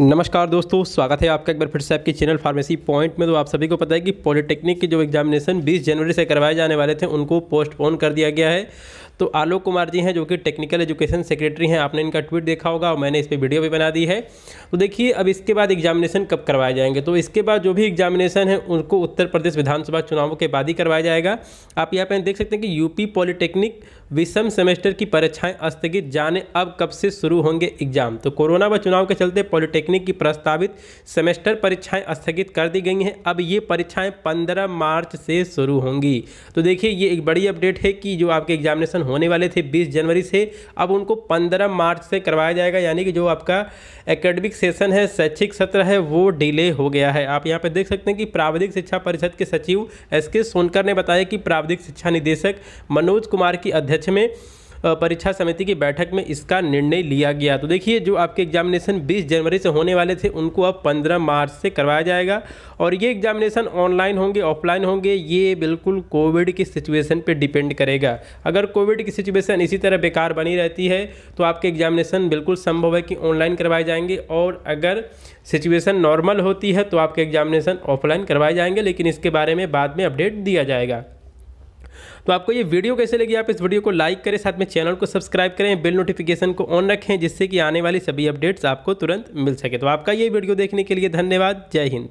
नमस्कार दोस्तों स्वागत है आपका एक बार फिर से आपके चैनल फार्मेसी पॉइंट में तो आप सभी को पता है कि पॉलिटेक्निक के जो एग्जामिनेशन 20 जनवरी से करवाए जाने वाले थे उनको पोस्टपोन कर दिया गया है तो आलोक कुमार जी हैं जो कि टेक्निकल एजुकेशन सेक्रेटरी हैं आपने इनका ट्वीट देखा होगा और मैंने इस पर वीडियो भी बना दी है तो देखिए अब इसके बाद एग्जामिनेशन कब करवाए जाएंगे तो इसके बाद जो भी एग्जामिनेशन है उनको उत्तर प्रदेश विधानसभा चुनावों के बाद ही करवाया जाएगा आप यहाँ पर देख सकते हैं कि यूपी पॉलिटेक्निक विषम सेमेस्टर की परीक्षाएं स्थगित जाने अब कब से शुरू होंगे एग्जाम तो कोरोना व चुनाव के चलते पॉलिटेक्निक की प्रस्तावित सेमेस्टर परीक्षाएं स्थगित कर दी गई हैं अब ये परीक्षाएं 15 मार्च से शुरू होंगी तो देखिए ये एक बड़ी अपडेट है कि जो आपके एग्जामिनेशन होने वाले थे बीस जनवरी से अब उनको पंद्रह मार्च से करवाया जाएगा यानी कि जो आपका एकेडमिक सेशन है शैक्षिक सत्र है वो डिले हो गया है आप यहाँ पर देख सकते हैं कि प्राविधिक शिक्षा परिषद के सचिव एस के सोनकर ने बताया कि प्राविधिक शिक्षा निदेशक मनोज कुमार की अध्यक्ष अध्यक्ष में परीक्षा समिति की बैठक में इसका निर्णय लिया गया तो देखिए जो आपके एग्जामिनेशन 20 जनवरी से होने वाले थे उनको अब 15 मार्च से करवाया जाएगा और ये एग्जामिनेशन ऑनलाइन होंगे ऑफलाइन होंगे ये बिल्कुल कोविड की सिचुएशन पे डिपेंड करेगा अगर कोविड की सिचुएशन इसी तरह बेकार बनी रहती है तो आपके एग्जामिनेशन बिल्कुल संभव है कि ऑनलाइन करवाए जाएंगे और अगर सिचुएशन नॉर्मल होती है तो आपके एग्जामिनेशन ऑफलाइन करवाए जाएंगे लेकिन इसके बारे में बाद में अपडेट दिया जाएगा तो आपको ये वीडियो कैसे लगी आप इस वीडियो को लाइक करें साथ में चैनल को सब्सक्राइब करें बिल नोटिफिकेशन को ऑन रखें जिससे कि आने वाली सभी अपडेट्स आपको तुरंत मिल सके तो आपका ये वीडियो देखने के लिए धन्यवाद जय हिंद